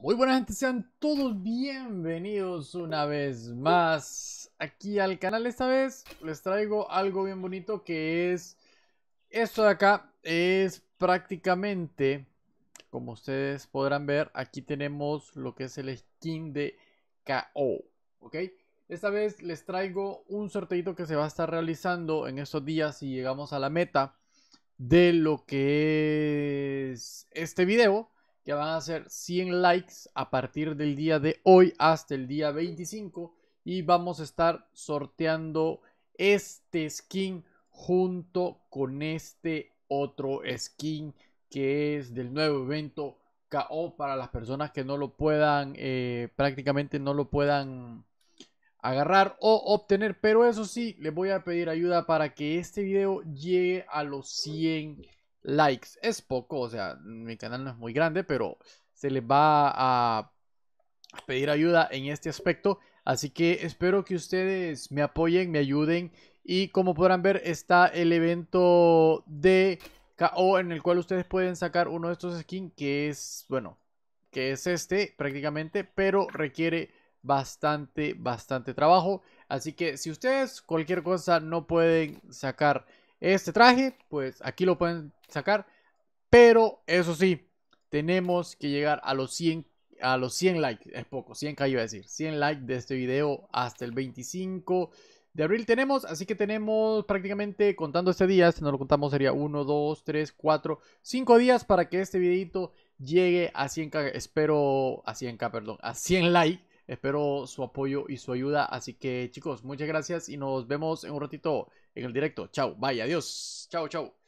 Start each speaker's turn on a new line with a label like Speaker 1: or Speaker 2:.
Speaker 1: Muy buena gente, sean todos bienvenidos una vez más aquí al canal. Esta vez les traigo algo bien bonito que es esto de acá. Es prácticamente, como ustedes podrán ver, aquí tenemos lo que es el skin de KO. ¿Ok? Esta vez les traigo un sorteo que se va a estar realizando en estos días si llegamos a la meta de lo que es este video que van a ser 100 likes a partir del día de hoy hasta el día 25 y vamos a estar sorteando este skin junto con este otro skin que es del nuevo evento KO para las personas que no lo puedan eh, prácticamente no lo puedan agarrar o obtener pero eso sí les voy a pedir ayuda para que este video llegue a los 100 likes. Es poco, o sea, mi canal no es muy grande, pero se les va a pedir ayuda en este aspecto. Así que espero que ustedes me apoyen, me ayuden. Y como podrán ver, está el evento de KO en el cual ustedes pueden sacar uno de estos skins que es, bueno, que es este prácticamente, pero requiere bastante, bastante trabajo. Así que si ustedes cualquier cosa no pueden sacar este traje, pues aquí lo pueden sacar. Pero eso sí, tenemos que llegar a los 100, a los 100 likes. Es poco, 100k iba a decir. 100 likes de este video hasta el 25 de abril tenemos. Así que tenemos prácticamente, contando este día, si no lo contamos sería 1, 2, 3, 4, 5 días para que este videito llegue a 100k. Espero, a 100k, perdón, a 100 likes. Espero su apoyo y su ayuda. Así que chicos, muchas gracias y nos vemos en un ratito en el directo. Chao, bye, adiós. Chao, chao.